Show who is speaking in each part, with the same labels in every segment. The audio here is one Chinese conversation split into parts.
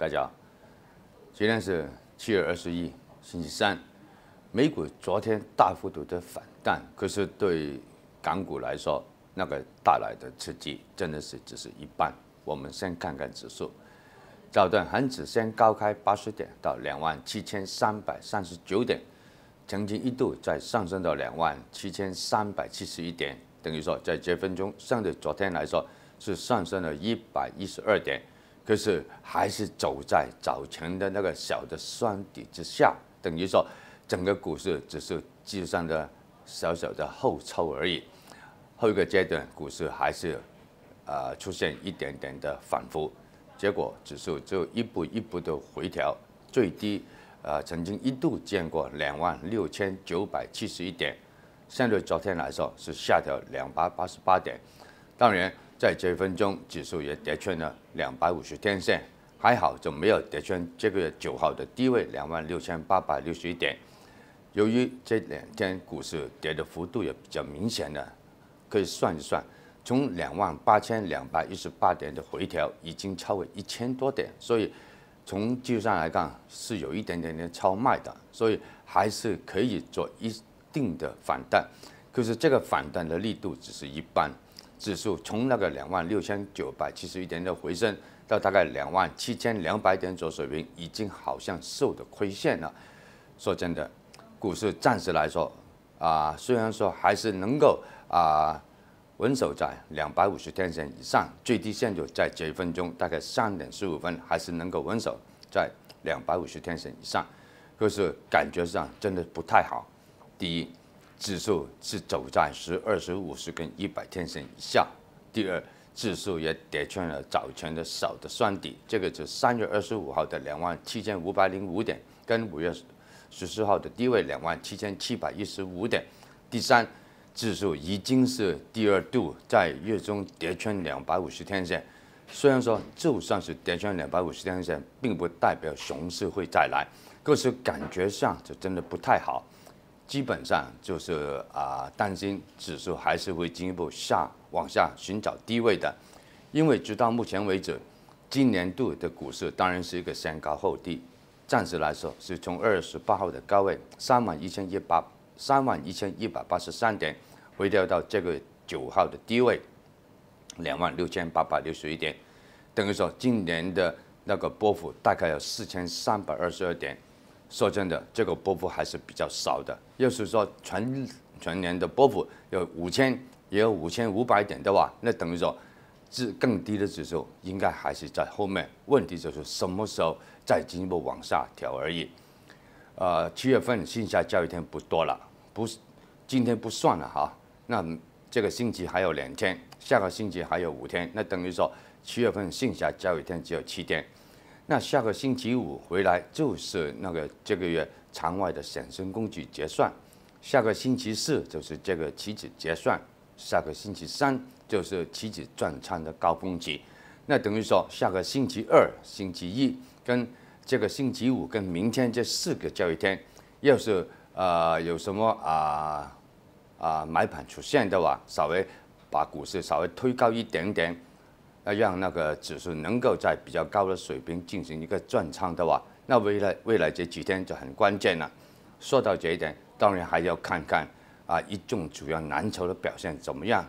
Speaker 1: 大家好，今天是七月二十一，星期三。美股昨天大幅度的反弹，可是对港股来说，那个带来的刺激真的是只是一半。我们先看看指数，早段恒指先高开八十点到两万七千三百三十九点，曾经一度再上升到两万七千三百七十一点，等于说在这分钟，相对昨天来说是上升了一百一十二点。可是还是走在早前的那个小的双底之下，等于说整个股市只是技术上的小小的后抽而已。后一个阶段股市还是呃出现一点点的反复，结果指数就一步一步的回调，最低呃曾经一度见过两万六千九百七十一点，相对昨天来说是下调两百八十八点。当然。在这一分钟，指数也跌穿了两百五十天线，还好就没有跌穿这个月九号的低位两万六千八百六十一点。由于这两天股市跌的幅度也比较明显的，可以算一算，从两万八千两百一十八点的回调已经超过一千多点，所以从技术上来看是有一点点点超卖的，所以还是可以做一定的反弹，可是这个反弹的力度只是一般。指数从那个两万六千九百七十一点的回升到大概两万七千两百点左右水平，已经好像受的亏线了。说真的，股市暂时来说，啊，虽然说还是能够啊，稳守在两百五十天线以上，最低线就在这一分钟，大概三点十五分还是能够稳守在两百五十天线以上，可是感觉上真的不太好。第一。指数是走在十二、十五、十跟一百天线以下。第二，指数也跌穿了早前的小的双底，这个是三月二十五号的两万七千五百零五点，跟五月十四号的低位两万七千七百一十五点。第三，指数已经是第二度在月中跌穿两百五十天线。虽然说，就算是跌穿两百五十天线，并不代表熊市会再来，可是感觉上就真的不太好。基本上就是啊，担心指数还是会进一步下往下寻找低位的，因为直到目前为止，今年度的股市当然是一个先高后低，暂时来说是从二十八号的高位三万一千一百三万一千一百八十三点回调到这个九号的低位两万六千八百六十一点，等于说今年的那个波幅大概有四千三百二十二点。说真的，这个波幅还是比较少的。要是说全全年的波幅有五千，也有五千五百点的话，那等于说，是更低的指数应该还是在后面。问题就是什么时候再进一步往下调而已。呃，七月份线下交易天不多了，不是今天不算了哈。那这个星期还有两天，下个星期还有五天，那等于说七月份线下交易天只有七天。那下个星期五回来就是那个这个月场外的衍生工具结算，下个星期四就是这个期指结算，下个星期三就是期指转仓的高峰期，那等于说下个星期二、星期一跟这个星期五跟明天这四个交易天，要是呃有什么啊啊买盘出现的话，稍微把股市稍微推高一点点。要让那个指数能够在比较高的水平进行一个转仓的话，那未来未来这几天就很关键了。说到这一点，当然还要看看啊，一众主要蓝筹的表现怎么样。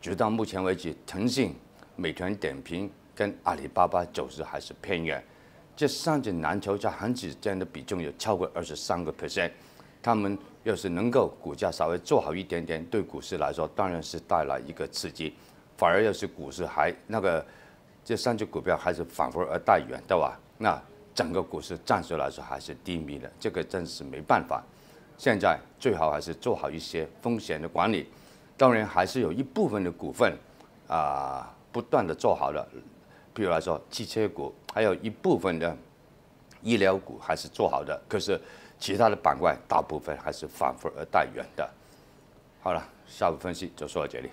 Speaker 1: 直到目前为止，腾讯、美团点评跟阿里巴巴走势还是偏远。这三只蓝筹在恒指间的比重有超过二十三个 percent，他们要是能够股价稍微做好一点点，对股市来说当然是带来一个刺激。反而要是股市还那个，这三只股票还是反复而待远，对吧？那整个股市暂时来说还是低迷的，这个真是没办法。现在最好还是做好一些风险的管理。当然还是有一部分的股份啊，不断的做好的，比如来说汽车股，还有一部分的医疗股还是做好的。可是其他的板块大部分还是反复而待远的。好了，下午分析就说到这里。